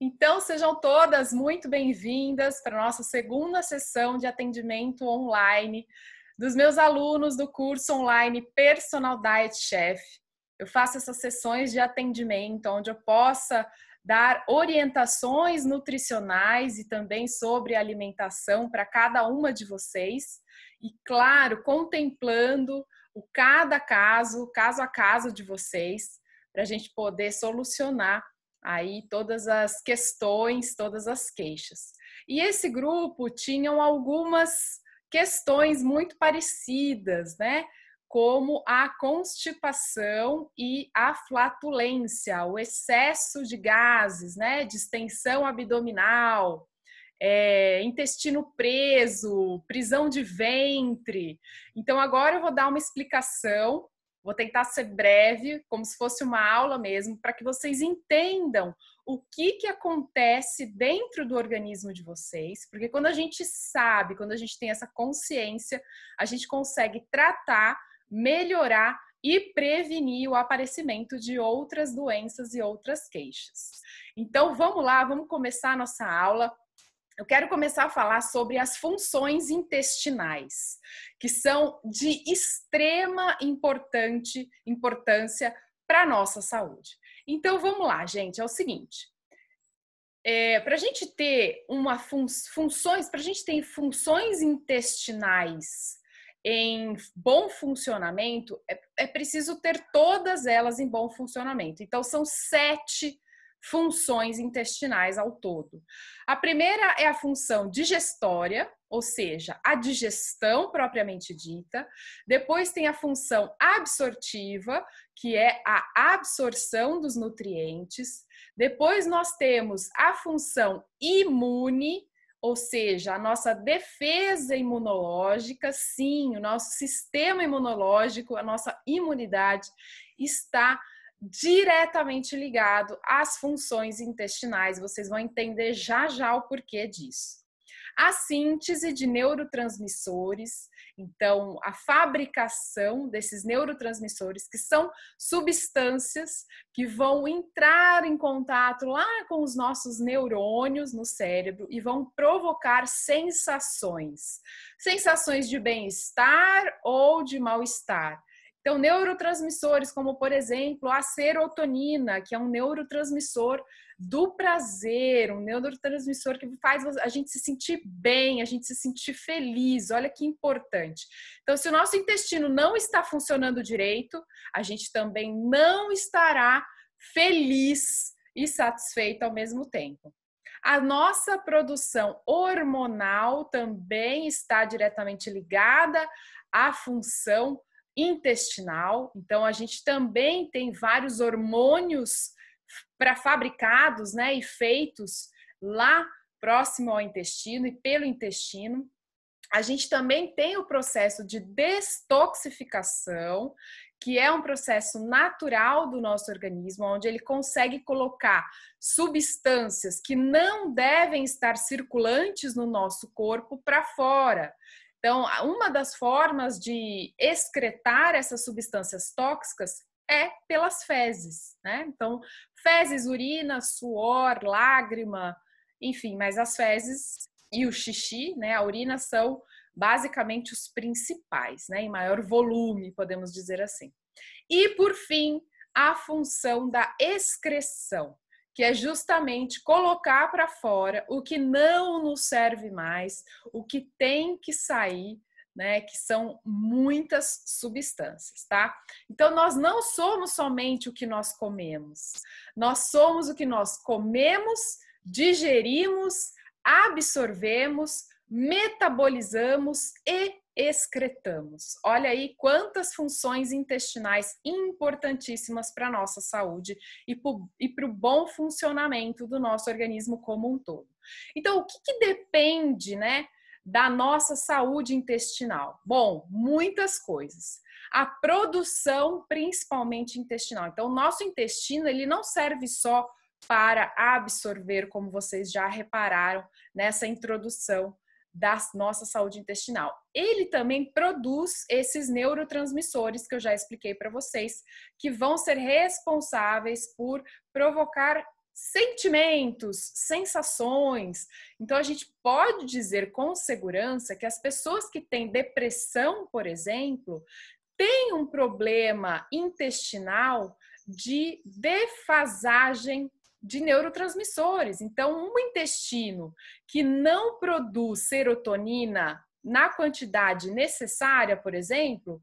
Então, sejam todas muito bem-vindas para a nossa segunda sessão de atendimento online dos meus alunos do curso online Personal Diet Chef. Eu faço essas sessões de atendimento onde eu possa dar orientações nutricionais e também sobre alimentação para cada uma de vocês. E, claro, contemplando o cada caso, caso a caso de vocês, para a gente poder solucionar aí todas as questões, todas as queixas. E esse grupo tinham algumas questões muito parecidas, né? Como a constipação e a flatulência, o excesso de gases, né? Distensão abdominal, é, intestino preso, prisão de ventre. Então, agora eu vou dar uma explicação Vou tentar ser breve, como se fosse uma aula mesmo, para que vocês entendam o que, que acontece dentro do organismo de vocês, porque quando a gente sabe, quando a gente tem essa consciência, a gente consegue tratar, melhorar e prevenir o aparecimento de outras doenças e outras queixas. Então vamos lá, vamos começar a nossa aula eu quero começar a falar sobre as funções intestinais, que são de extrema importante importância para a nossa saúde. Então vamos lá, gente, é o seguinte. É, para a gente ter uma fun funções, para a gente ter funções intestinais em bom funcionamento, é, é preciso ter todas elas em bom funcionamento. Então, são sete funções intestinais ao todo. A primeira é a função digestória, ou seja, a digestão propriamente dita. Depois tem a função absortiva, que é a absorção dos nutrientes. Depois nós temos a função imune, ou seja, a nossa defesa imunológica, sim, o nosso sistema imunológico, a nossa imunidade está diretamente ligado às funções intestinais. Vocês vão entender já já o porquê disso. A síntese de neurotransmissores, então a fabricação desses neurotransmissores, que são substâncias que vão entrar em contato lá com os nossos neurônios no cérebro e vão provocar sensações, sensações de bem-estar ou de mal-estar então, neurotransmissores como, por exemplo, a serotonina, que é um neurotransmissor do prazer, um neurotransmissor que faz a gente se sentir bem, a gente se sentir feliz. Olha que importante. Então, se o nosso intestino não está funcionando direito, a gente também não estará feliz e satisfeito ao mesmo tempo. A nossa produção hormonal também está diretamente ligada à função intestinal. Então, a gente também tem vários hormônios para fabricados né, e feitos lá próximo ao intestino e pelo intestino. A gente também tem o processo de destoxificação, que é um processo natural do nosso organismo, onde ele consegue colocar substâncias que não devem estar circulantes no nosso corpo para fora. Então, uma das formas de excretar essas substâncias tóxicas é pelas fezes, né? Então, fezes, urina, suor, lágrima, enfim, mas as fezes e o xixi, né, a urina são basicamente os principais, né, em maior volume, podemos dizer assim. E por fim, a função da excreção que é justamente colocar para fora o que não nos serve mais, o que tem que sair, né, que são muitas substâncias, tá? Então nós não somos somente o que nós comemos. Nós somos o que nós comemos, digerimos, absorvemos, metabolizamos e excretamos. Olha aí quantas funções intestinais importantíssimas para a nossa saúde e para o bom funcionamento do nosso organismo como um todo. Então, o que, que depende, né? Da nossa saúde intestinal? Bom, muitas coisas a produção principalmente intestinal. Então, o nosso intestino, ele não serve só para absorver, como vocês já repararam nessa introdução da nossa saúde intestinal. Ele também produz esses neurotransmissores que eu já expliquei para vocês, que vão ser responsáveis por provocar sentimentos, sensações. Então a gente pode dizer com segurança que as pessoas que têm depressão, por exemplo, têm um problema intestinal de defasagem de neurotransmissores. Então, um intestino que não produz serotonina na quantidade necessária, por exemplo,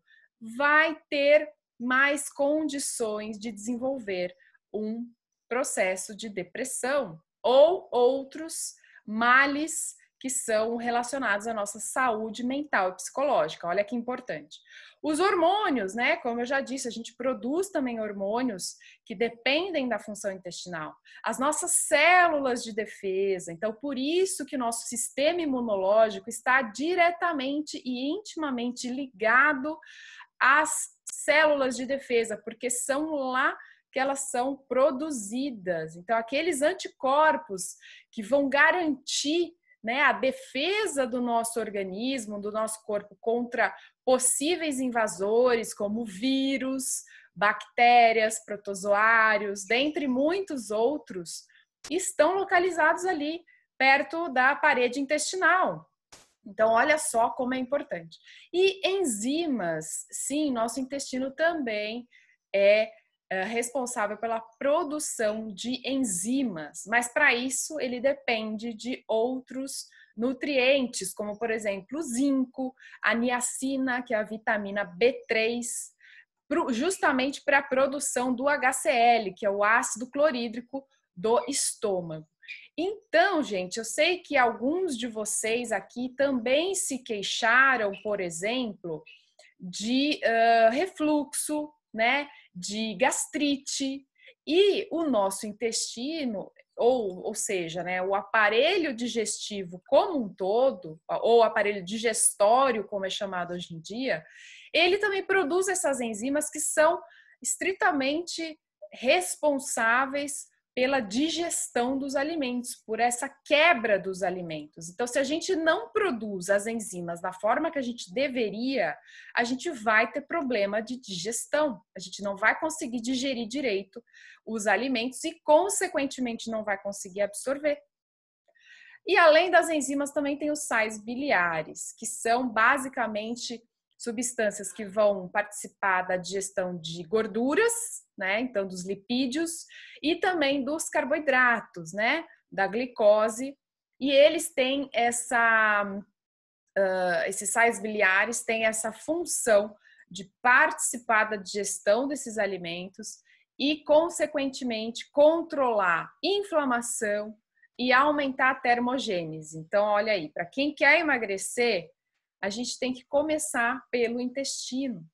vai ter mais condições de desenvolver um processo de depressão ou outros males que são relacionados à nossa saúde mental e psicológica. Olha que importante. Os hormônios, né? Como eu já disse, a gente produz também hormônios que dependem da função intestinal. As nossas células de defesa. Então, por isso que o nosso sistema imunológico está diretamente e intimamente ligado às células de defesa, porque são lá que elas são produzidas. Então, aqueles anticorpos que vão garantir né, a defesa do nosso organismo, do nosso corpo contra possíveis invasores como vírus, bactérias, protozoários, dentre muitos outros, estão localizados ali perto da parede intestinal. Então, olha só como é importante. E enzimas, sim, nosso intestino também é é, responsável pela produção de enzimas, mas para isso ele depende de outros nutrientes, como por exemplo o zinco, a niacina, que é a vitamina B3, justamente para a produção do HCl, que é o ácido clorídrico do estômago. Então, gente, eu sei que alguns de vocês aqui também se queixaram, por exemplo, de uh, refluxo, né, de gastrite. E o nosso intestino, ou, ou seja, né, o aparelho digestivo como um todo, ou aparelho digestório, como é chamado hoje em dia, ele também produz essas enzimas que são estritamente responsáveis pela digestão dos alimentos, por essa quebra dos alimentos. Então, se a gente não produz as enzimas da forma que a gente deveria, a gente vai ter problema de digestão. A gente não vai conseguir digerir direito os alimentos e, consequentemente, não vai conseguir absorver. E além das enzimas, também tem os sais biliares, que são basicamente substâncias que vão participar da digestão de gorduras, né? Então, dos lipídios e também dos carboidratos, né? Da glicose. E eles têm essa. Uh, esses sais biliares têm essa função de participar da digestão desses alimentos e, consequentemente, controlar inflamação e aumentar a termogênese. Então, olha aí, para quem quer emagrecer, a gente tem que começar pelo intestino.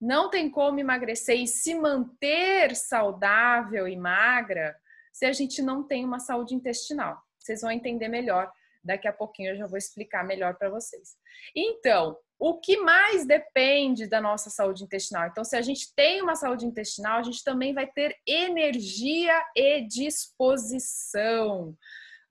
Não tem como emagrecer e se manter saudável e magra se a gente não tem uma saúde intestinal. Vocês vão entender melhor. Daqui a pouquinho eu já vou explicar melhor para vocês. Então, o que mais depende da nossa saúde intestinal? Então, se a gente tem uma saúde intestinal, a gente também vai ter energia e disposição,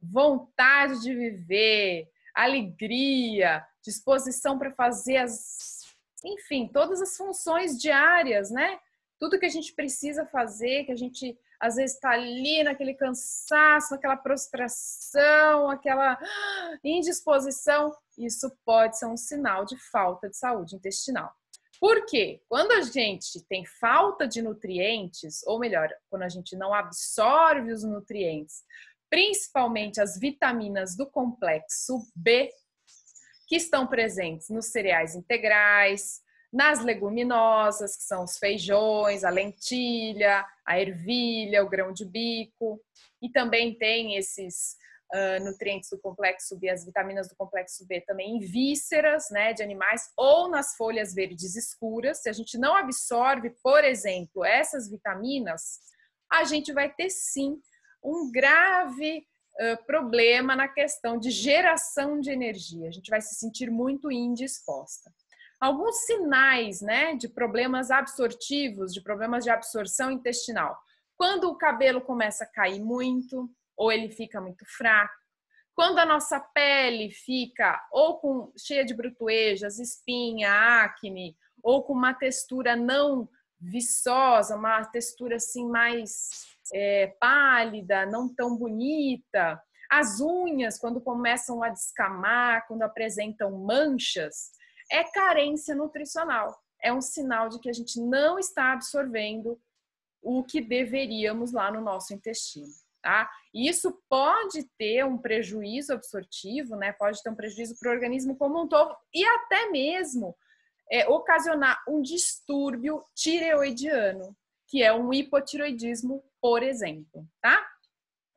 vontade de viver, alegria, disposição para fazer as, enfim, todas as funções diárias, né? Tudo que a gente precisa fazer, que a gente às vezes está ali naquele cansaço, naquela prostração, aquela ah, indisposição, isso pode ser um sinal de falta de saúde intestinal. Por quê? Quando a gente tem falta de nutrientes, ou melhor, quando a gente não absorve os nutrientes, principalmente as vitaminas do complexo B, que estão presentes nos cereais integrais, nas leguminosas, que são os feijões, a lentilha, a ervilha, o grão de bico, e também tem esses uh, nutrientes do complexo B, as vitaminas do complexo B também em vísceras né, de animais ou nas folhas verdes escuras. Se a gente não absorve, por exemplo, essas vitaminas, a gente vai ter sim um grave problema na questão de geração de energia. A gente vai se sentir muito indisposta. Alguns sinais né, de problemas absortivos, de problemas de absorção intestinal. Quando o cabelo começa a cair muito, ou ele fica muito fraco, quando a nossa pele fica ou com, cheia de brutuejas, espinha, acne, ou com uma textura não viçosa, uma textura assim mais é, pálida, não tão bonita. As unhas, quando começam a descamar, quando apresentam manchas, é carência nutricional. É um sinal de que a gente não está absorvendo o que deveríamos lá no nosso intestino. Tá? Isso pode ter um prejuízo absortivo, né? Pode ter um prejuízo para o organismo como um todo e até mesmo é, ocasionar um distúrbio tireoidiano, que é um hipotiroidismo por exemplo, tá?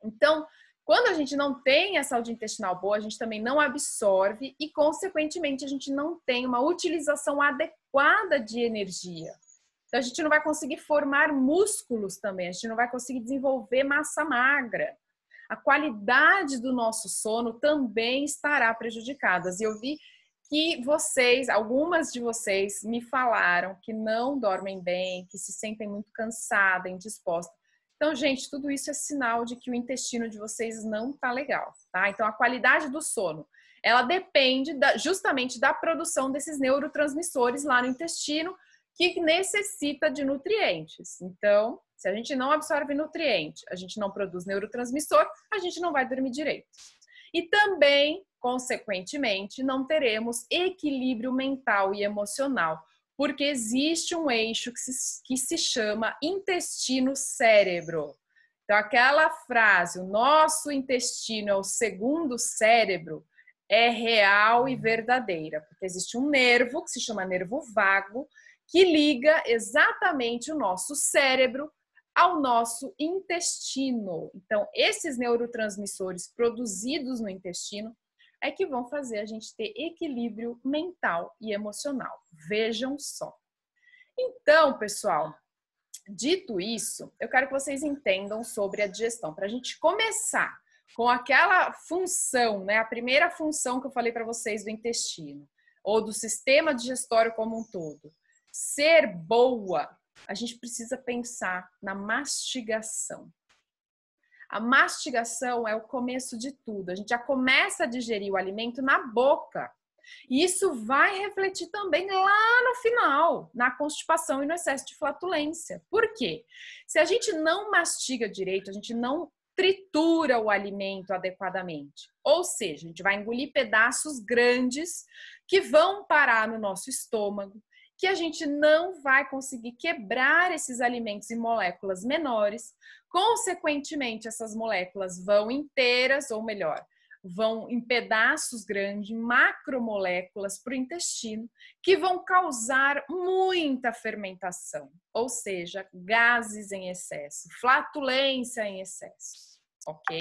Então, quando a gente não tem a saúde intestinal boa, a gente também não absorve e, consequentemente, a gente não tem uma utilização adequada de energia. Então, a gente não vai conseguir formar músculos também, a gente não vai conseguir desenvolver massa magra. A qualidade do nosso sono também estará prejudicada. E eu vi que vocês, algumas de vocês, me falaram que não dormem bem, que se sentem muito cansada, indisposta. Então, gente, tudo isso é sinal de que o intestino de vocês não tá legal, tá? Então, a qualidade do sono, ela depende da, justamente da produção desses neurotransmissores lá no intestino, que necessita de nutrientes. Então, se a gente não absorve nutriente, a gente não produz neurotransmissor, a gente não vai dormir direito. E também, consequentemente, não teremos equilíbrio mental e emocional porque existe um eixo que se, que se chama intestino-cérebro. Então, aquela frase, o nosso intestino é o segundo cérebro, é real e verdadeira, porque existe um nervo que se chama nervo vago, que liga exatamente o nosso cérebro ao nosso intestino. Então, esses neurotransmissores produzidos no intestino é que vão fazer a gente ter equilíbrio mental e emocional. Vejam só. Então, pessoal, dito isso, eu quero que vocês entendam sobre a digestão. Para a gente começar com aquela função, né? A primeira função que eu falei para vocês do intestino ou do sistema digestório como um todo, ser boa, a gente precisa pensar na mastigação. A mastigação é o começo de tudo. A gente já começa a digerir o alimento na boca. E isso vai refletir também lá no final, na constipação e no excesso de flatulência. Por quê? Se a gente não mastiga direito, a gente não tritura o alimento adequadamente. Ou seja, a gente vai engolir pedaços grandes que vão parar no nosso estômago, que a gente não vai conseguir quebrar esses alimentos em moléculas menores, Consequentemente, essas moléculas vão inteiras, ou melhor, vão em pedaços grandes, macromoléculas para o intestino, que vão causar muita fermentação, ou seja, gases em excesso, flatulência em excesso, ok?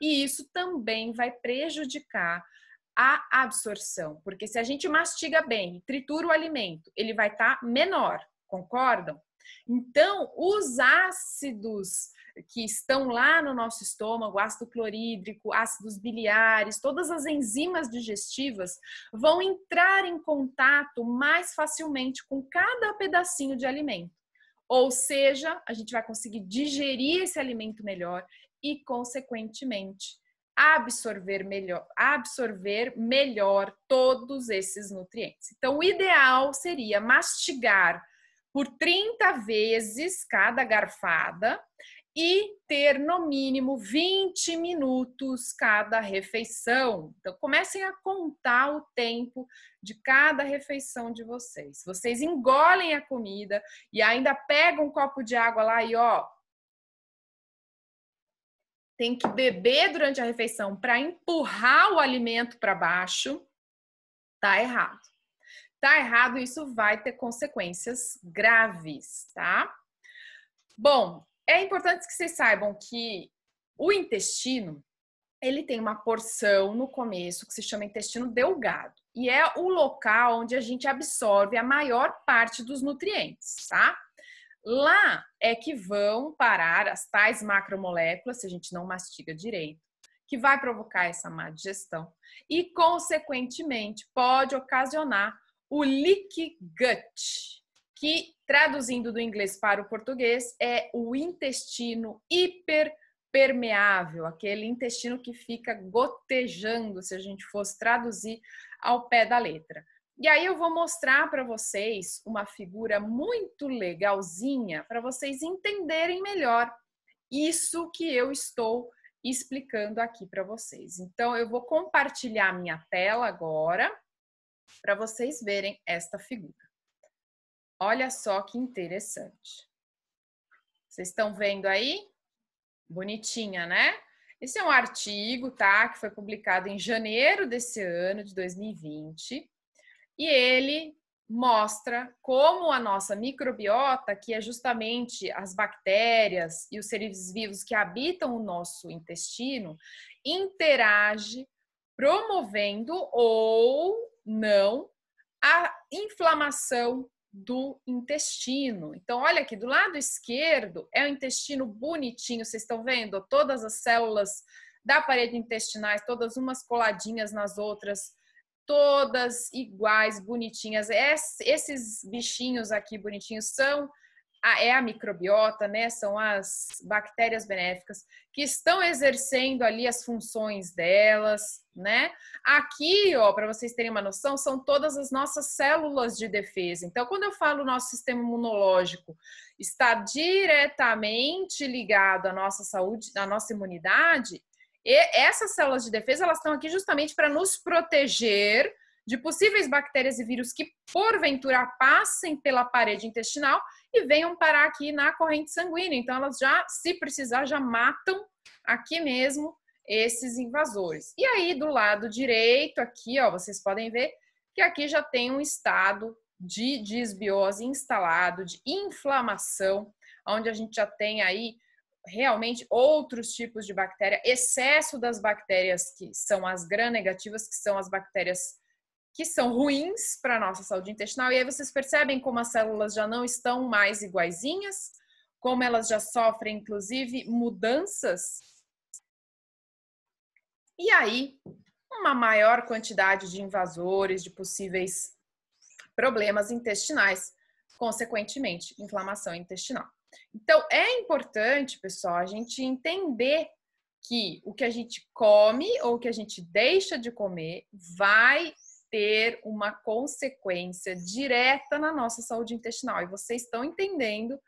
E isso também vai prejudicar a absorção, porque se a gente mastiga bem, tritura o alimento, ele vai estar tá menor, concordam? Então, os ácidos que estão lá no nosso estômago, ácido clorídrico, ácidos biliares, todas as enzimas digestivas vão entrar em contato mais facilmente com cada pedacinho de alimento. Ou seja, a gente vai conseguir digerir esse alimento melhor e, consequentemente, absorver melhor, absorver melhor todos esses nutrientes. Então, o ideal seria mastigar por 30 vezes cada garfada, e ter no mínimo 20 minutos cada refeição. Então, comecem a contar o tempo de cada refeição de vocês. Vocês engolem a comida e ainda pegam um copo de água lá e ó. Tem que beber durante a refeição para empurrar o alimento para baixo. Tá errado. Tá errado, isso vai ter consequências graves, tá? Bom, é importante que vocês saibam que o intestino, ele tem uma porção no começo que se chama intestino delgado e é o local onde a gente absorve a maior parte dos nutrientes, tá? Lá é que vão parar as tais macromoléculas, se a gente não mastiga direito, que vai provocar essa má digestão e, consequentemente, pode ocasionar o leak gut, que traduzindo do inglês para o português é o intestino hiperpermeável, aquele intestino que fica gotejando, se a gente fosse traduzir ao pé da letra. E aí eu vou mostrar para vocês uma figura muito legalzinha para vocês entenderem melhor isso que eu estou explicando aqui para vocês. Então eu vou compartilhar minha tela agora para vocês verem esta figura. Olha só que interessante. Vocês estão vendo aí? Bonitinha, né? Esse é um artigo, tá? Que foi publicado em janeiro desse ano, de 2020. E ele mostra como a nossa microbiota, que é justamente as bactérias e os seres vivos que habitam o nosso intestino, interage promovendo ou não a inflamação do intestino. Então, olha aqui, do lado esquerdo é o intestino bonitinho, vocês estão vendo? Todas as células da parede intestinais, todas umas coladinhas nas outras, todas iguais, bonitinhas. esses bichinhos aqui bonitinhos são é a microbiota, né? São as bactérias benéficas que estão exercendo ali as funções delas, né? Aqui, ó, para vocês terem uma noção, são todas as nossas células de defesa. Então, quando eu falo nosso sistema imunológico está diretamente ligado à nossa saúde, à nossa imunidade, e essas células de defesa, elas estão aqui justamente para nos proteger de possíveis bactérias e vírus que, porventura, passem pela parede intestinal e venham parar aqui na corrente sanguínea. Então, elas já, se precisar, já matam aqui mesmo esses invasores. E aí, do lado direito, aqui, ó, vocês podem ver que aqui já tem um estado de desbiose instalado, de inflamação, onde a gente já tem aí realmente outros tipos de bactéria, excesso das bactérias que são as gram-negativas, que são as bactérias que são ruins para a nossa saúde intestinal. E aí vocês percebem como as células já não estão mais iguaizinhas, como elas já sofrem, inclusive, mudanças. E aí, uma maior quantidade de invasores, de possíveis problemas intestinais, consequentemente, inflamação intestinal. Então, é importante, pessoal, a gente entender que o que a gente come ou o que a gente deixa de comer vai ter uma consequência direta na nossa saúde intestinal. E vocês estão entendendo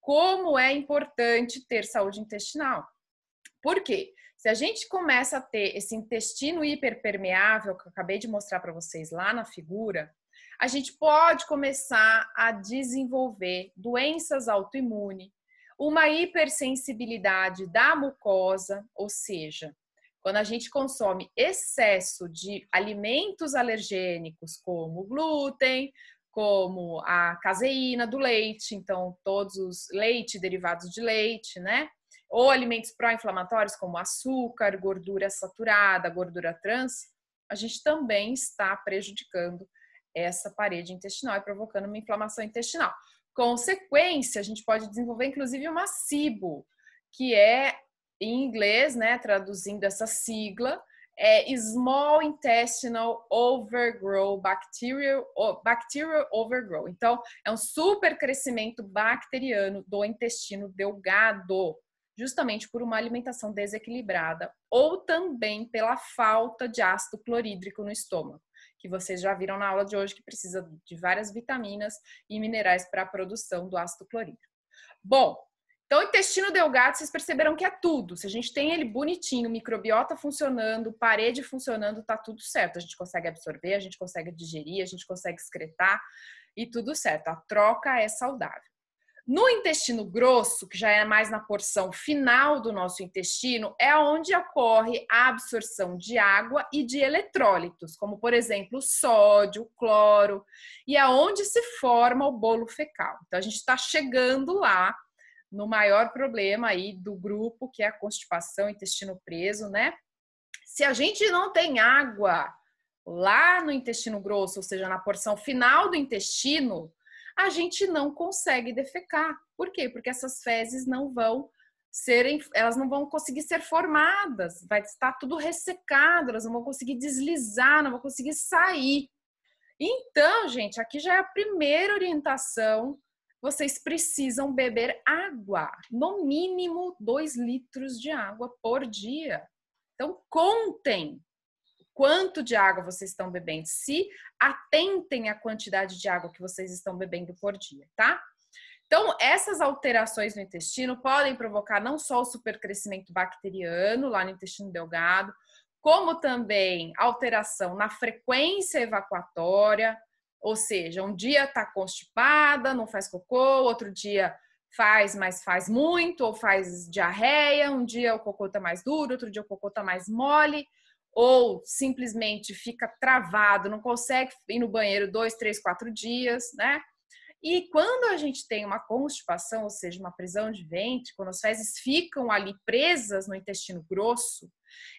como é importante ter saúde intestinal. Por quê? Se a gente começa a ter esse intestino hiperpermeável, que eu acabei de mostrar para vocês lá na figura, a gente pode começar a desenvolver doenças autoimunes, uma hipersensibilidade da mucosa, ou seja, quando a gente consome excesso de alimentos alergênicos, como glúten, como a caseína do leite, então todos os leite, derivados de leite, né? Ou alimentos pró-inflamatórios, como açúcar, gordura saturada, gordura trans, a gente também está prejudicando essa parede intestinal e provocando uma inflamação intestinal. Consequência, a gente pode desenvolver inclusive uma SIBO, que é em inglês, né, traduzindo essa sigla, é Small Intestinal Overgrow Bacterial, bacterial Overgrow. Então, é um super crescimento bacteriano do intestino delgado, justamente por uma alimentação desequilibrada ou também pela falta de ácido clorídrico no estômago, que vocês já viram na aula de hoje que precisa de várias vitaminas e minerais para a produção do ácido clorídrico. Bom, então, o intestino delgado, vocês perceberam que é tudo. Se a gente tem ele bonitinho, microbiota funcionando, parede funcionando, tá tudo certo. A gente consegue absorver, a gente consegue digerir, a gente consegue excretar e tudo certo. A troca é saudável. No intestino grosso, que já é mais na porção final do nosso intestino, é onde ocorre a absorção de água e de eletrólitos, como por exemplo o sódio, o cloro, e é onde se forma o bolo fecal. Então a gente está chegando lá no maior problema aí do grupo, que é a constipação, intestino preso, né? Se a gente não tem água lá no intestino grosso, ou seja, na porção final do intestino, a gente não consegue defecar. Por quê? Porque essas fezes não vão serem, elas não vão conseguir ser formadas, vai estar tudo ressecado, elas não vão conseguir deslizar, não vão conseguir sair. Então, gente, aqui já é a primeira orientação vocês precisam beber água, no mínimo 2 litros de água por dia. Então, contem quanto de água vocês estão bebendo, se atentem à quantidade de água que vocês estão bebendo por dia, tá? Então, essas alterações no intestino podem provocar não só o supercrescimento bacteriano lá no intestino delgado, como também alteração na frequência evacuatória, ou seja, um dia está constipada, não faz cocô, outro dia faz, mas faz muito, ou faz diarreia, um dia o cocô está mais duro, outro dia o cocô está mais mole, ou simplesmente fica travado, não consegue ir no banheiro dois, três, quatro dias, né? E quando a gente tem uma constipação, ou seja, uma prisão de ventre, quando as fezes ficam ali presas no intestino grosso,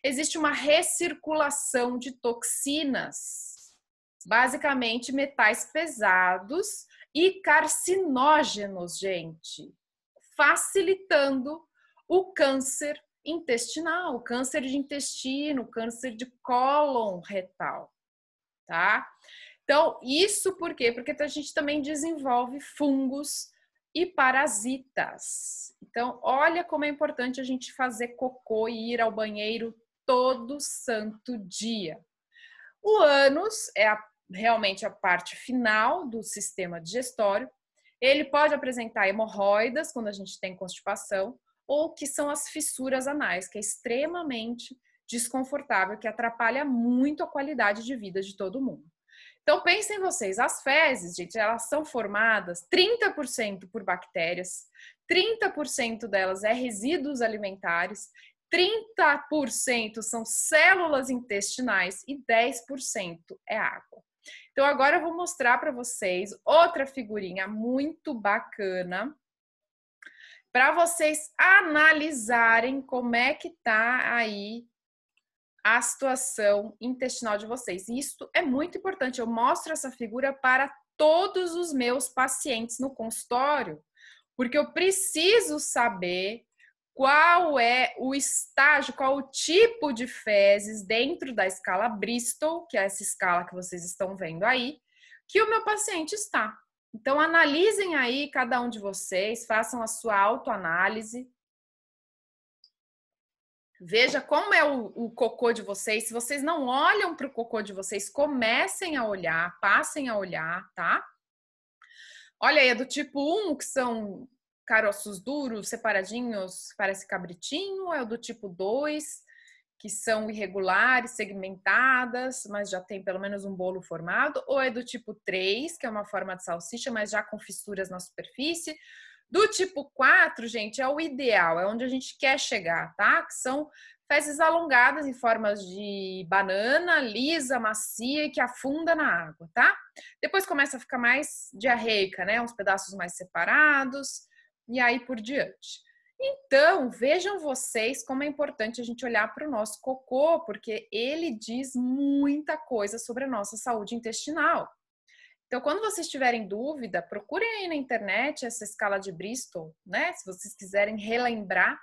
existe uma recirculação de toxinas basicamente metais pesados e carcinógenos, gente, facilitando o câncer intestinal, o câncer de intestino, câncer de cólon retal, tá? Então, isso por quê? Porque a gente também desenvolve fungos e parasitas. Então, olha como é importante a gente fazer cocô e ir ao banheiro todo santo dia. O ânus é a realmente a parte final do sistema digestório. Ele pode apresentar hemorroidas quando a gente tem constipação, ou que são as fissuras anais, que é extremamente desconfortável, que atrapalha muito a qualidade de vida de todo mundo. Então pensem vocês, as fezes, gente, elas são formadas 30% por bactérias, 30% delas é resíduos alimentares, 30% são células intestinais e 10% é água. Então agora eu vou mostrar para vocês outra figurinha muito bacana para vocês analisarem como é que tá aí a situação intestinal de vocês. isso é muito importante. Eu mostro essa figura para todos os meus pacientes no consultório, porque eu preciso saber qual é o estágio, qual o tipo de fezes dentro da escala Bristol, que é essa escala que vocês estão vendo aí, que o meu paciente está. Então, analisem aí cada um de vocês, façam a sua autoanálise. Veja como é o, o cocô de vocês. Se vocês não olham para o cocô de vocês, comecem a olhar, passem a olhar, tá? Olha aí, é do tipo 1, que são caroços duros, separadinhos, parece cabritinho, é o do tipo 2, que são irregulares, segmentadas, mas já tem pelo menos um bolo formado, ou é do tipo 3, que é uma forma de salsicha, mas já com fissuras na superfície. Do tipo 4, gente, é o ideal, é onde a gente quer chegar, tá? Que são fezes alongadas em formas de banana, lisa, macia e que afunda na água, tá? Depois começa a ficar mais diarreica, né? Uns pedaços mais separados, e aí por diante. Então, vejam vocês como é importante a gente olhar para o nosso cocô, porque ele diz muita coisa sobre a nossa saúde intestinal. Então, quando vocês tiverem dúvida, procurem aí na internet essa escala de Bristol, né? Se vocês quiserem relembrar,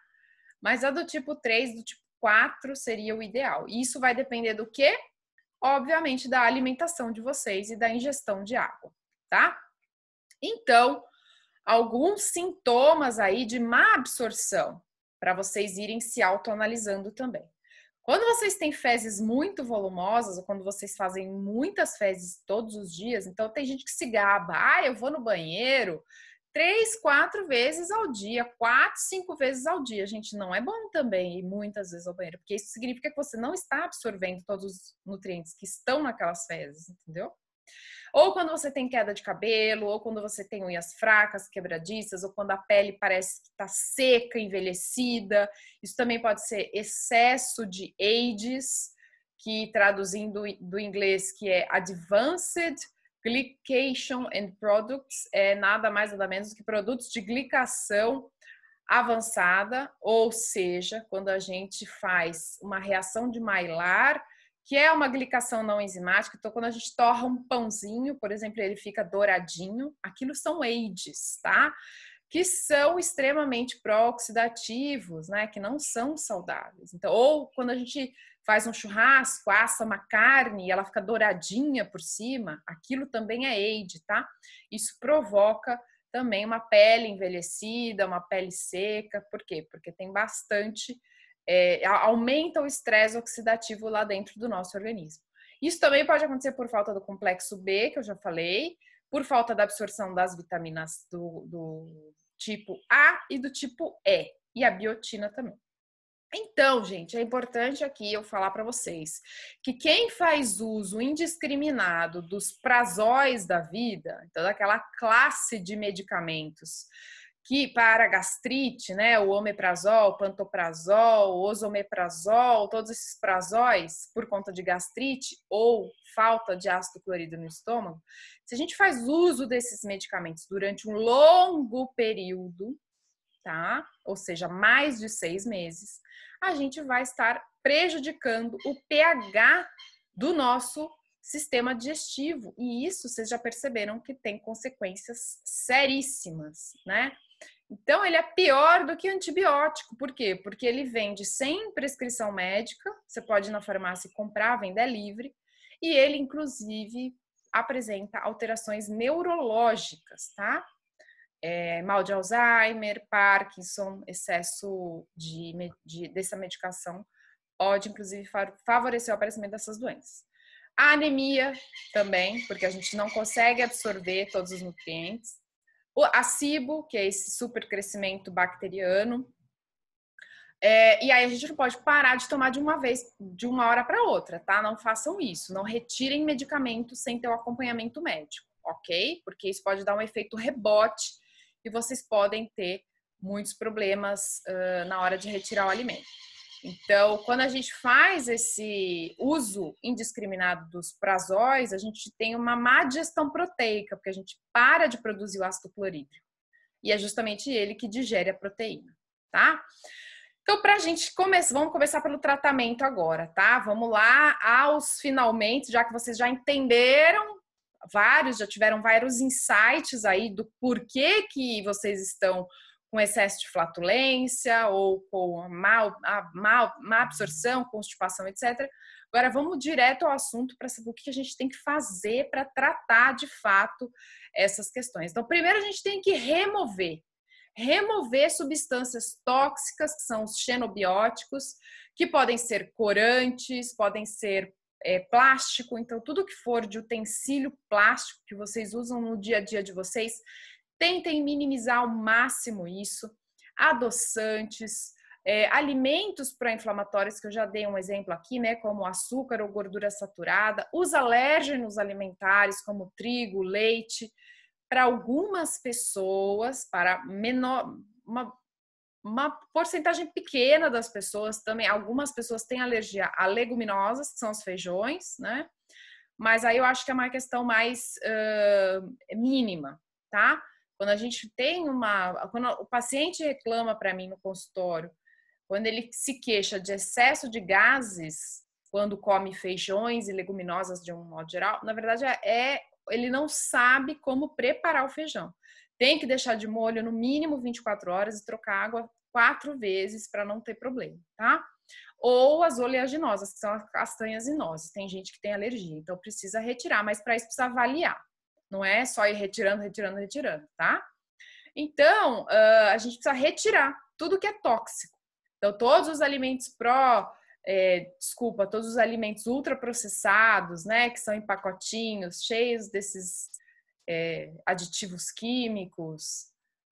mas a do tipo 3, do tipo 4 seria o ideal. E isso vai depender do quê? Obviamente, da alimentação de vocês e da ingestão de água, tá? Então, alguns sintomas aí de má absorção, para vocês irem se autoanalisando também. Quando vocês têm fezes muito volumosas, ou quando vocês fazem muitas fezes todos os dias, então tem gente que se gaba, ah, eu vou no banheiro três, quatro vezes ao dia, quatro, cinco vezes ao dia. Gente, não é bom também ir muitas vezes ao banheiro, porque isso significa que você não está absorvendo todos os nutrientes que estão naquelas fezes, entendeu? Ou quando você tem queda de cabelo, ou quando você tem unhas fracas, quebradiças, ou quando a pele parece que está seca, envelhecida. Isso também pode ser excesso de AIDS, que traduzindo do inglês que é Advanced Glycation and Products, é nada mais nada menos que produtos de glicação avançada, ou seja, quando a gente faz uma reação de Maillard que é uma glicação não enzimática. Então, quando a gente torra um pãozinho, por exemplo, ele fica douradinho, aquilo são AIDS, tá? Que são extremamente pró-oxidativos, né? Que não são saudáveis. Então, ou quando a gente faz um churrasco, assa uma carne e ela fica douradinha por cima, aquilo também é AIDS, tá? Isso provoca também uma pele envelhecida, uma pele seca, por quê? Porque tem bastante é, aumenta o estresse oxidativo lá dentro do nosso organismo. Isso também pode acontecer por falta do complexo B, que eu já falei, por falta da absorção das vitaminas do, do tipo A e do tipo E, e a biotina também. Então, gente, é importante aqui eu falar para vocês que quem faz uso indiscriminado dos prazóis da vida, então daquela classe de medicamentos que para gastrite, né, o omeprazol, pantoprazol, osomeprazol, todos esses prazóis por conta de gastrite ou falta de ácido clorídrico no estômago, se a gente faz uso desses medicamentos durante um longo período, tá? Ou seja, mais de seis meses, a gente vai estar prejudicando o pH do nosso sistema digestivo. E isso vocês já perceberam que tem consequências seríssimas, né? Então, ele é pior do que antibiótico. Por quê? Porque ele vende sem prescrição médica, você pode ir na farmácia e comprar, vender é livre, e ele, inclusive, apresenta alterações neurológicas, tá? É, mal de Alzheimer, Parkinson, excesso de, de, dessa medicação pode, inclusive, favorecer o aparecimento dessas doenças. A anemia também, porque a gente não consegue absorver todos os nutrientes a SIBO, que é esse super crescimento bacteriano. É, e aí a gente não pode parar de tomar de uma vez, de uma hora para outra, tá? Não façam isso, não retirem medicamentos sem ter o acompanhamento médico, ok? Porque isso pode dar um efeito rebote e vocês podem ter muitos problemas uh, na hora de retirar o alimento. Então, quando a gente faz esse uso indiscriminado dos prazóis, a gente tem uma má digestão proteica, porque a gente para de produzir o ácido clorídrico. E é justamente ele que digere a proteína, tá? Então, para a gente começar, vamos começar pelo tratamento agora, tá? Vamos lá aos finalmente, já que vocês já entenderam vários, já tiveram vários insights aí do porquê que vocês estão com excesso de flatulência ou com má, mal má absorção, constipação, etc. Agora vamos direto ao assunto para saber o que a gente tem que fazer para tratar de fato essas questões. Então, primeiro a gente tem que remover, remover substâncias tóxicas, que são os xenobióticos, que podem ser corantes, podem ser é, plástico, então tudo que for de utensílio plástico que vocês usam no dia a dia de vocês, tentem minimizar ao máximo isso. Adoçantes, é, alimentos pró-inflamatórios, que eu já dei um exemplo aqui, né, como açúcar ou gordura saturada, os alérgenos alimentares, como trigo, leite. Para algumas pessoas, para menor, uma, uma porcentagem pequena das pessoas também, algumas pessoas têm alergia a leguminosas, que são os feijões, né? Mas aí eu acho que é uma questão mais uh, mínima, tá? Quando a gente tem uma. Quando o paciente reclama para mim no consultório, quando ele se queixa de excesso de gases, quando come feijões e leguminosas de um modo geral, na verdade é, é ele não sabe como preparar o feijão. Tem que deixar de molho no mínimo 24 horas e trocar água quatro vezes para não ter problema, tá? Ou as oleaginosas, que são as castanhas e nozes. Tem gente que tem alergia, então precisa retirar, mas para isso precisa avaliar. Não é só ir retirando, retirando, retirando, tá? Então, a gente precisa retirar tudo que é tóxico. Então, todos os alimentos pró, é, desculpa, todos os alimentos ultraprocessados, né, que são em pacotinhos, cheios desses é, aditivos químicos,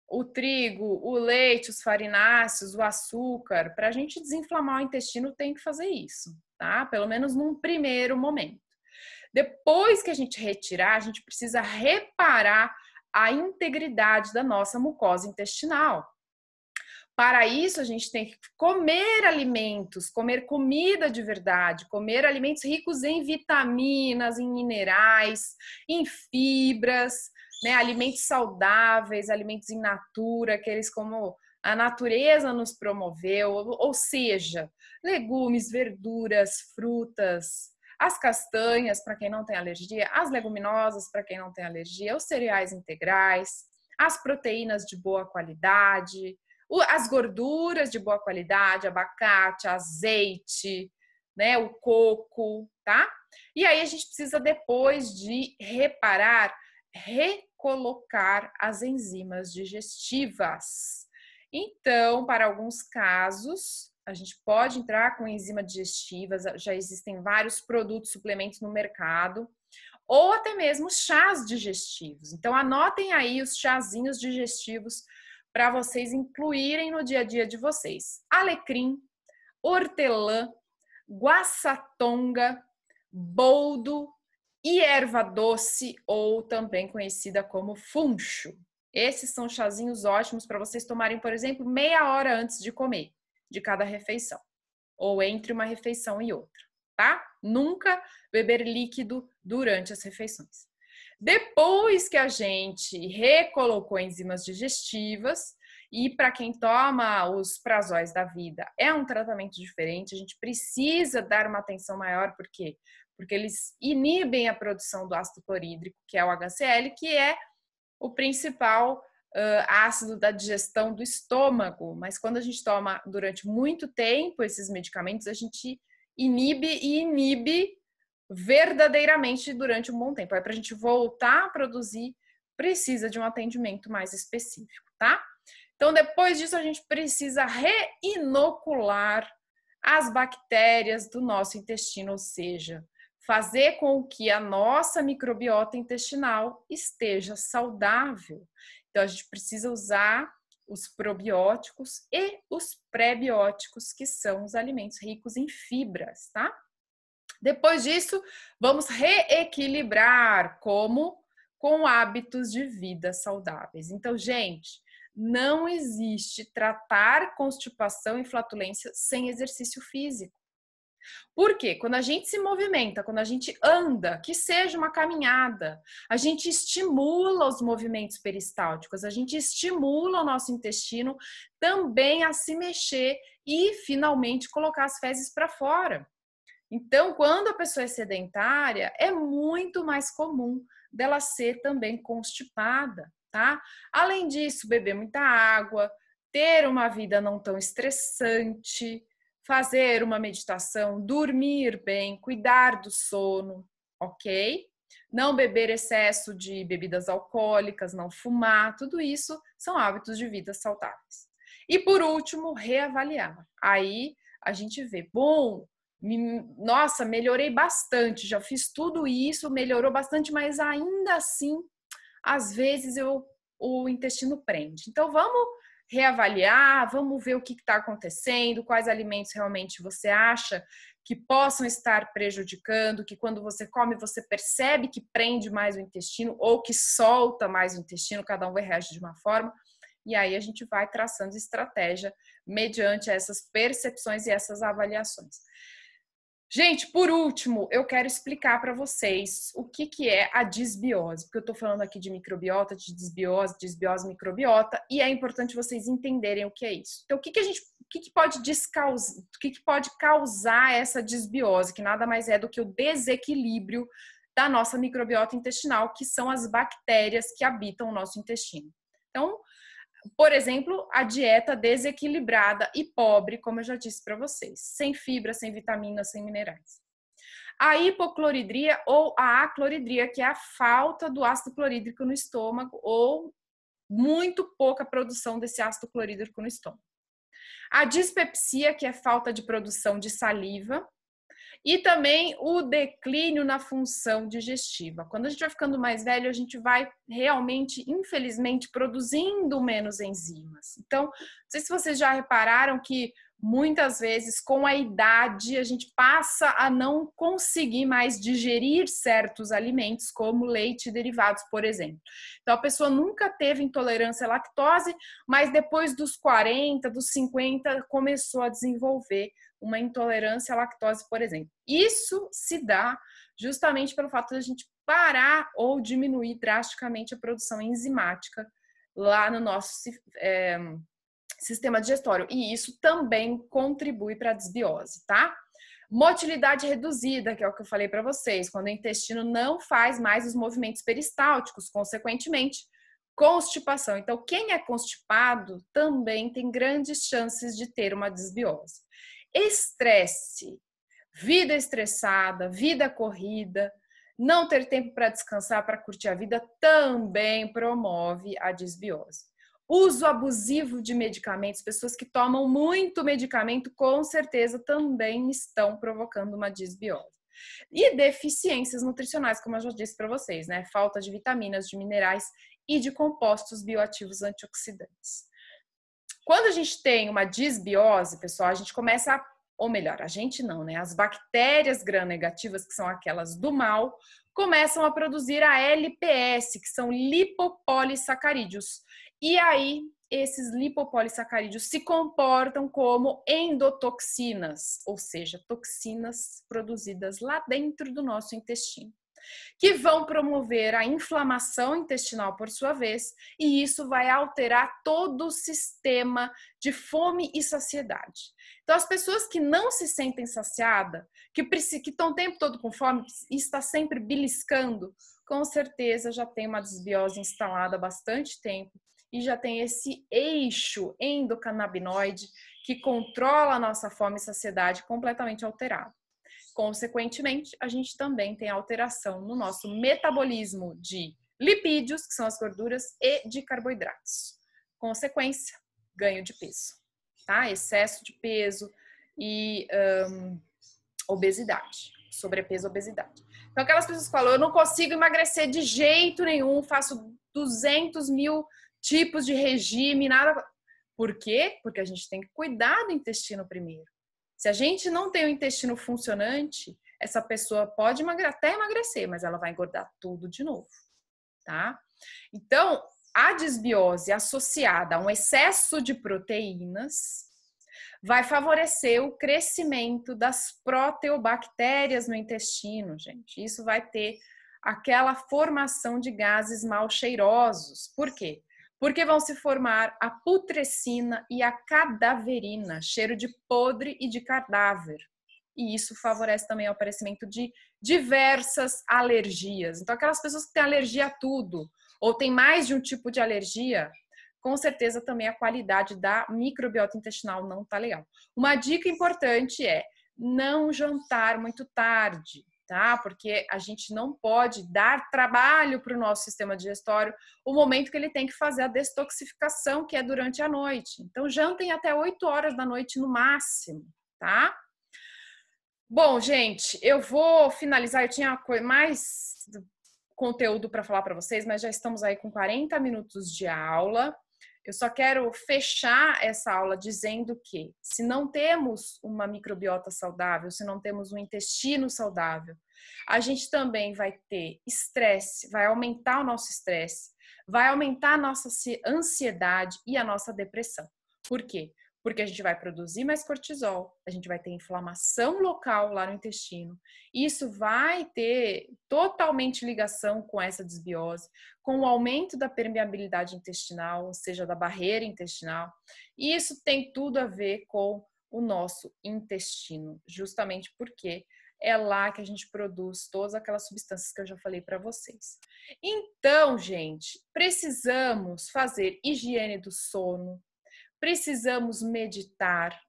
o trigo, o leite, os farináceos, o açúcar, para a gente desinflamar o intestino tem que fazer isso, tá? Pelo menos num primeiro momento. Depois que a gente retirar, a gente precisa reparar a integridade da nossa mucosa intestinal. Para isso, a gente tem que comer alimentos, comer comida de verdade, comer alimentos ricos em vitaminas, em minerais, em fibras, né? alimentos saudáveis, alimentos in natura, aqueles como a natureza nos promoveu, ou seja, legumes, verduras, frutas, as castanhas, para quem não tem alergia, as leguminosas, para quem não tem alergia, os cereais integrais, as proteínas de boa qualidade, as gorduras de boa qualidade, abacate, azeite, né, o coco, tá? E aí a gente precisa depois de reparar, recolocar as enzimas digestivas. Então, para alguns casos, a gente pode entrar com enzima digestivas, já existem vários produtos, suplementos no mercado, ou até mesmo chás digestivos. Então, anotem aí os chazinhos digestivos para vocês incluírem no dia a dia de vocês: alecrim, hortelã, guaçatonga, boldo e erva doce, ou também conhecida como funcho. Esses são chazinhos ótimos para vocês tomarem, por exemplo, meia hora antes de comer de cada refeição, ou entre uma refeição e outra, tá? Nunca beber líquido durante as refeições. Depois que a gente recolocou enzimas digestivas, e para quem toma os prazóis da vida, é um tratamento diferente, a gente precisa dar uma atenção maior, por quê? Porque eles inibem a produção do ácido clorídrico, que é o HCl, que é o principal uh, ácido da digestão do estômago, mas quando a gente toma durante muito tempo esses medicamentos, a gente inibe e inibe verdadeiramente durante um bom tempo. Aí, para a gente voltar a produzir, precisa de um atendimento mais específico, tá? Então, depois disso, a gente precisa reinocular as bactérias do nosso intestino, ou seja, fazer com que a nossa microbiota intestinal esteja saudável. Então, a gente precisa usar os probióticos e os pré-bióticos, que são os alimentos ricos em fibras, tá? Depois disso, vamos reequilibrar como com hábitos de vida saudáveis. Então, gente, não existe tratar constipação e flatulência sem exercício físico. Porque quando a gente se movimenta, quando a gente anda, que seja uma caminhada, a gente estimula os movimentos peristálticos, a gente estimula o nosso intestino também a se mexer e finalmente colocar as fezes para fora. Então, quando a pessoa é sedentária, é muito mais comum dela ser também constipada, tá? Além disso, beber muita água, ter uma vida não tão estressante, fazer uma meditação, dormir bem, cuidar do sono, ok? Não beber excesso de bebidas alcoólicas, não fumar, tudo isso são hábitos de vida saudáveis. E por último, reavaliar. Aí a gente vê, bom, me, nossa, melhorei bastante, já fiz tudo isso, melhorou bastante, mas ainda assim, às vezes eu o intestino prende. Então vamos reavaliar, vamos ver o que está acontecendo, quais alimentos realmente você acha que possam estar prejudicando, que quando você come você percebe que prende mais o intestino ou que solta mais o intestino, cada um vai reagir de uma forma. E aí a gente vai traçando estratégia mediante essas percepções e essas avaliações. Gente, por último, eu quero explicar para vocês o que, que é a disbiose, porque eu estou falando aqui de microbiota, de disbiose, disbiose, microbiota, e é importante vocês entenderem o que é isso. Então, o que, que a gente, o que, que pode descausar, o que, que pode causar essa disbiose, que nada mais é do que o desequilíbrio da nossa microbiota intestinal, que são as bactérias que habitam o nosso intestino. Então, por exemplo, a dieta desequilibrada e pobre, como eu já disse para vocês, sem fibra, sem vitaminas, sem minerais. A hipocloridria ou a acloridria, que é a falta do ácido clorídrico no estômago ou muito pouca produção desse ácido clorídrico no estômago. A dispepsia, que é falta de produção de saliva, e também o declínio na função digestiva. Quando a gente vai ficando mais velho, a gente vai realmente, infelizmente, produzindo menos enzimas. Então, não sei se vocês já repararam que muitas vezes, com a idade, a gente passa a não conseguir mais digerir certos alimentos, como leite e derivados, por exemplo. Então, a pessoa nunca teve intolerância à lactose, mas depois dos 40, dos 50, começou a desenvolver uma intolerância à lactose, por exemplo. Isso se dá justamente pelo fato da gente parar ou diminuir drasticamente a produção enzimática lá no nosso é, sistema digestório. E isso também contribui para a desbiose, tá? Motilidade reduzida, que é o que eu falei para vocês, quando o intestino não faz mais os movimentos peristálticos, consequentemente, constipação. Então, quem é constipado também tem grandes chances de ter uma desbiose estresse, vida estressada, vida corrida, não ter tempo para descansar, para curtir a vida, também promove a desbiose. Uso abusivo de medicamentos, pessoas que tomam muito medicamento, com certeza também estão provocando uma desbiose. E deficiências nutricionais, como eu já disse para vocês, né? Falta de vitaminas, de minerais e de compostos bioativos antioxidantes. Quando a gente tem uma disbiose, pessoal, a gente começa a, ou melhor, a gente não, né? As bactérias gram-negativas, que são aquelas do mal, começam a produzir a LPS, que são lipopolissacarídeos. E aí, esses lipopolissacarídeos se comportam como endotoxinas, ou seja, toxinas produzidas lá dentro do nosso intestino que vão promover a inflamação intestinal, por sua vez, e isso vai alterar todo o sistema de fome e saciedade. Então, as pessoas que não se sentem saciadas, que estão o tempo todo com fome e está sempre beliscando, com certeza já tem uma desbiose instalada há bastante tempo e já tem esse eixo endocannabinoide que controla a nossa fome e saciedade completamente alterado. Consequentemente, a gente também tem alteração no nosso metabolismo de lipídios, que são as gorduras, e de carboidratos. Consequência, ganho de peso, tá? Excesso de peso e um, obesidade, sobrepeso, obesidade. Então, aquelas pessoas que falam, eu não consigo emagrecer de jeito nenhum, faço 200 mil tipos de regime, nada. Por quê? Porque a gente tem que cuidar do intestino primeiro. Se a gente não tem o intestino funcionante, essa pessoa pode até emagrecer, mas ela vai engordar tudo de novo, tá? Então, a desbiose associada a um excesso de proteínas vai favorecer o crescimento das proteobactérias no intestino, gente. Isso vai ter aquela formação de gases mal cheirosos. Por quê? porque vão se formar a putrescina e a cadaverina, cheiro de podre e de cadáver. E isso favorece também o aparecimento de diversas alergias. Então, aquelas pessoas que têm alergia a tudo, ou têm mais de um tipo de alergia, com certeza também a qualidade da microbiota intestinal não está legal. Uma dica importante é não jantar muito tarde tá? Porque a gente não pode dar trabalho para o nosso sistema digestório o momento que ele tem que fazer a destoxificação, que é durante a noite. Então, jantem até 8 horas da noite no máximo, tá? Bom, gente, eu vou finalizar. Eu tinha mais conteúdo para falar para vocês, mas já estamos aí com 40 minutos de aula. Eu só quero fechar essa aula dizendo que, se não temos uma microbiota saudável, se não temos um intestino saudável, a gente também vai ter estresse, vai aumentar o nosso estresse, vai aumentar a nossa ansiedade e a nossa depressão. Por quê? porque a gente vai produzir mais cortisol, a gente vai ter inflamação local lá no intestino. Isso vai ter totalmente ligação com essa desbiose, com o aumento da permeabilidade intestinal, ou seja, da barreira intestinal. E isso tem tudo a ver com o nosso intestino, justamente porque é lá que a gente produz todas aquelas substâncias que eu já falei para vocês. Então, gente, precisamos fazer higiene do sono, precisamos meditar,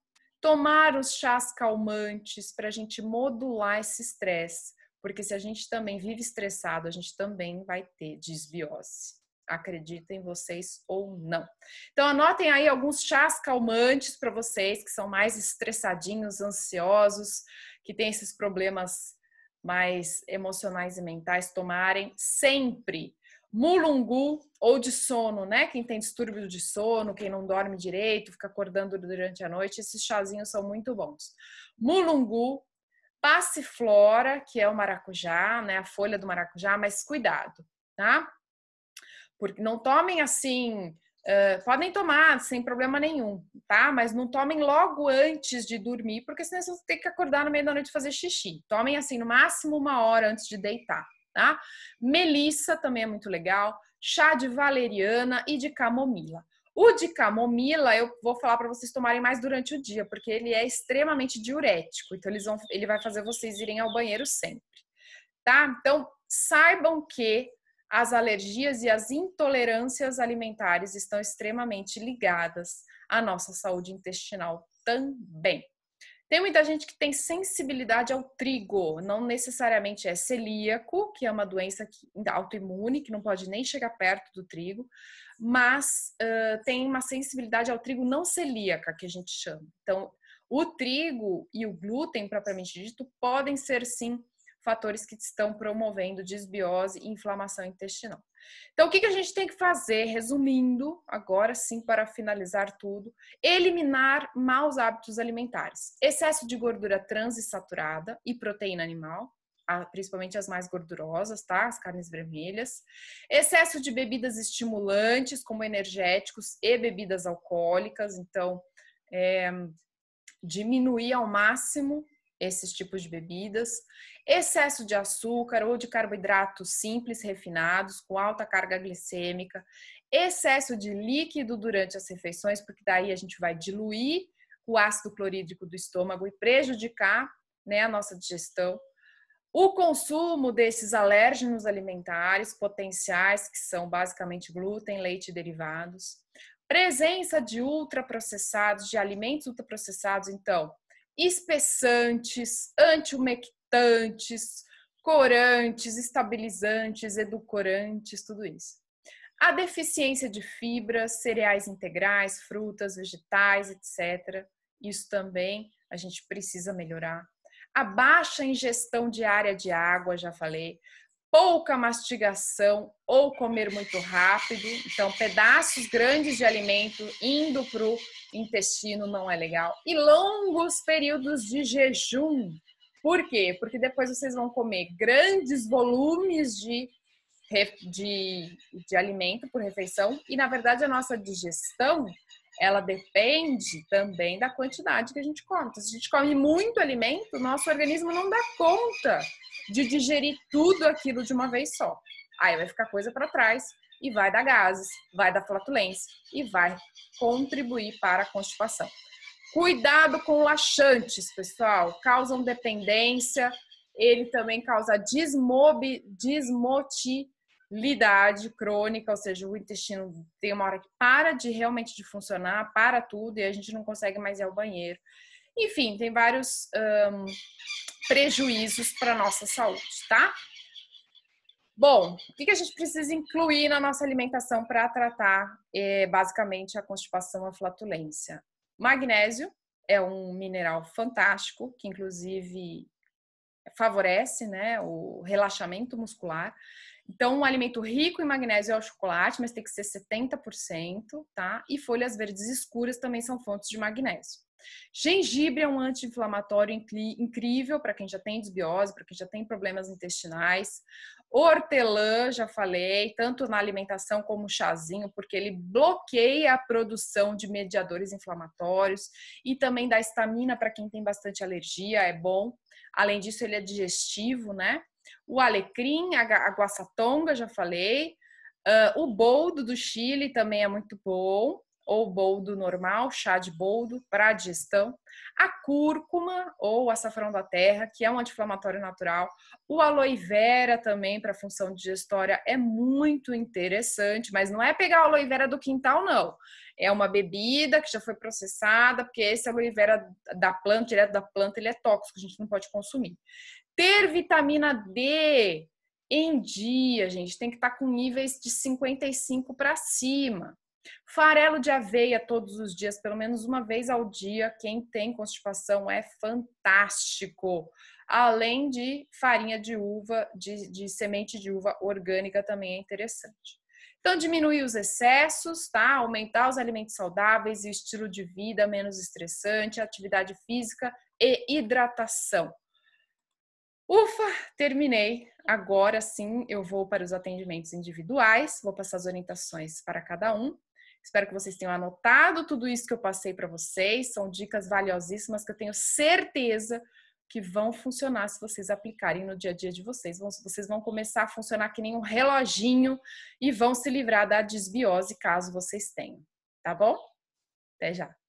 tomar os chás calmantes para a gente modular esse estresse, porque se a gente também vive estressado, a gente também vai ter desbiose. Acreditem vocês ou não. Então, anotem aí alguns chás calmantes para vocês que são mais estressadinhos, ansiosos, que têm esses problemas mais emocionais e mentais, tomarem sempre mulungu ou de sono, né? Quem tem distúrbio de sono, quem não dorme direito, fica acordando durante a noite, esses chazinhos são muito bons. Mulungu, passiflora, que é o maracujá, né? A folha do maracujá, mas cuidado, tá? Porque não tomem assim, uh, podem tomar sem problema nenhum, tá? Mas não tomem logo antes de dormir, porque senão vocês vão ter que acordar no meio da noite fazer xixi. Tomem assim, no máximo uma hora antes de deitar tá? Melissa também é muito legal, chá de valeriana e de camomila. O de camomila eu vou falar para vocês tomarem mais durante o dia, porque ele é extremamente diurético, então eles vão, ele vai fazer vocês irem ao banheiro sempre, tá? Então saibam que as alergias e as intolerâncias alimentares estão extremamente ligadas à nossa saúde intestinal também. Tem muita gente que tem sensibilidade ao trigo, não necessariamente é celíaco, que é uma doença é autoimune, que não pode nem chegar perto do trigo, mas uh, tem uma sensibilidade ao trigo não celíaca, que a gente chama. Então, o trigo e o glúten, propriamente dito, podem ser sim fatores que estão promovendo desbiose e inflamação intestinal. Então, o que, a gente tem que fazer, resumindo, agora sim, para finalizar tudo? Eliminar maus hábitos alimentares, excesso de gordura trans e saturada e proteína animal, principalmente as mais gordurosas, tá? As carnes vermelhas. Excesso de bebidas estimulantes, como energéticos e bebidas alcoólicas. Então, é, diminuir ao máximo esses tipos de bebidas excesso de açúcar ou de carboidratos simples refinados com alta carga glicêmica, excesso de líquido durante as refeições, porque daí a gente vai diluir o ácido clorídrico do estômago e prejudicar né, a nossa digestão. O consumo desses alérgenos alimentares potenciais, que são basicamente glúten, leite e derivados. Presença de ultraprocessados, de alimentos ultraprocessados, então, espessantes, anti antioxidantes, corantes, estabilizantes, edulcorantes, tudo isso. A deficiência de fibras, cereais integrais, frutas, vegetais, etc. Isso também a gente precisa melhorar. A baixa ingestão diária de água, já falei. Pouca mastigação ou comer muito rápido. Então, pedaços grandes de alimento indo para o intestino não é legal. E longos períodos de jejum por quê? Porque depois vocês vão comer grandes volumes de, de, de alimento por refeição e, na verdade, a nossa digestão ela depende também da quantidade que a gente come. Então, se a gente come muito alimento, nosso organismo não dá conta de digerir tudo aquilo de uma vez só. Aí vai ficar coisa para trás e vai dar gases, vai dar flatulência e vai contribuir para a constipação. Cuidado com laxantes, pessoal. Causam dependência. Ele também causa desmobi, desmotilidade crônica, ou seja, o intestino tem uma hora que para de realmente de funcionar, para tudo e a gente não consegue mais ir ao banheiro. Enfim, tem vários um, prejuízos para nossa saúde, tá? Bom, o que a gente precisa incluir na nossa alimentação para tratar é, basicamente a constipação, a flatulência? Magnésio é um mineral fantástico que inclusive favorece né, o relaxamento muscular. Então, um alimento rico em magnésio é o chocolate, mas tem que ser 70%, tá? E folhas verdes escuras também são fontes de magnésio. Gengibre é um anti-inflamatório incrível para quem já tem desbiose, para quem já tem problemas intestinais. Hortelã, já falei, tanto na alimentação como chazinho, porque ele bloqueia a produção de mediadores inflamatórios e também dá estamina para quem tem bastante alergia, é bom. Além disso, ele é digestivo, né? o alecrim, a, guaçatonga, já falei. Uh, o boldo do Chile também é muito bom, ou boldo normal, chá de boldo para digestão. A cúrcuma ou açafrão da terra, que é um anti-inflamatório natural. O aloe vera também para função digestória é muito interessante, mas não é pegar o aloe vera do quintal não. É uma bebida que já foi processada, porque esse aloe vera da planta, direto da planta, ele é tóxico, a gente não pode consumir. Ter vitamina D em dia, gente, tem que estar tá com níveis de 55 para cima. Farelo de aveia todos os dias, pelo menos uma vez ao dia, quem tem constipação é fantástico. Além de farinha de uva, de, de semente de uva orgânica também é interessante. Então, diminuir os excessos, tá? Aumentar os alimentos saudáveis e estilo de vida menos estressante, atividade física e hidratação. Ufa, terminei. Agora sim eu vou para os atendimentos individuais, vou passar as orientações para cada um. Espero que vocês tenham anotado tudo isso que eu passei para vocês. São dicas valiosíssimas que eu tenho certeza que vão funcionar se vocês aplicarem no dia a dia de vocês. Vocês vão começar a funcionar que nem um reloginho e vão se livrar da desbiose caso vocês tenham. Tá bom? Até já!